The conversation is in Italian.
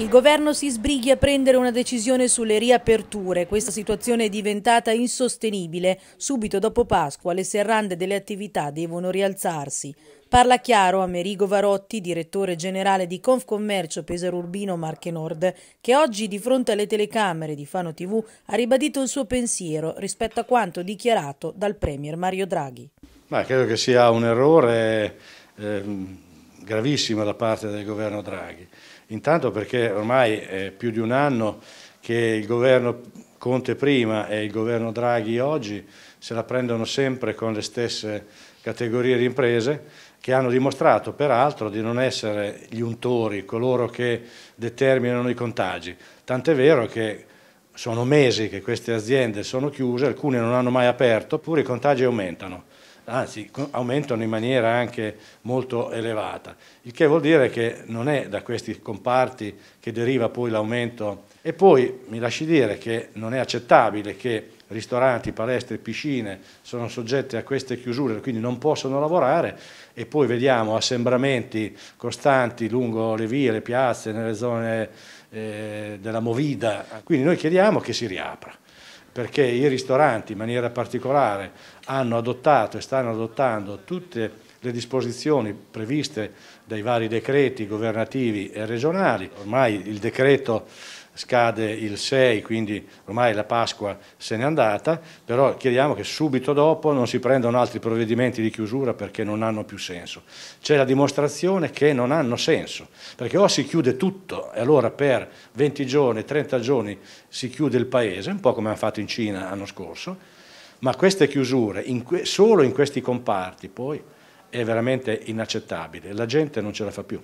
Il governo si sbrighi a prendere una decisione sulle riaperture. Questa situazione è diventata insostenibile. Subito dopo Pasqua le serrande delle attività devono rialzarsi. Parla chiaro Amerigo Varotti, direttore generale di Confcommercio Pesaro Urbino Marche Nord, che oggi di fronte alle telecamere di Fano TV ha ribadito il suo pensiero rispetto a quanto dichiarato dal Premier Mario Draghi. Ma credo che sia un errore. Ehm gravissima da parte del governo Draghi. Intanto perché ormai è più di un anno che il governo Conte prima e il governo Draghi oggi se la prendono sempre con le stesse categorie di imprese che hanno dimostrato peraltro di non essere gli untori, coloro che determinano i contagi. Tant'è vero che sono mesi che queste aziende sono chiuse, alcune non hanno mai aperto, pure i contagi aumentano anzi aumentano in maniera anche molto elevata, il che vuol dire che non è da questi comparti che deriva poi l'aumento e poi mi lasci dire che non è accettabile che ristoranti, palestre, piscine sono soggette a queste chiusure, quindi non possono lavorare e poi vediamo assembramenti costanti lungo le vie, le piazze, nelle zone eh, della Movida. Quindi noi chiediamo che si riapra perché i ristoranti in maniera particolare hanno adottato e stanno adottando tutte le disposizioni previste dai vari decreti governativi e regionali. Ormai il decreto scade il 6, quindi ormai la Pasqua se n'è andata, però chiediamo che subito dopo non si prendano altri provvedimenti di chiusura perché non hanno più senso. C'è la dimostrazione che non hanno senso, perché o si chiude tutto e allora per 20 giorni, 30 giorni si chiude il paese, un po' come hanno fatto in Cina l'anno scorso, ma queste chiusure in que solo in questi comparti poi è veramente inaccettabile, la gente non ce la fa più.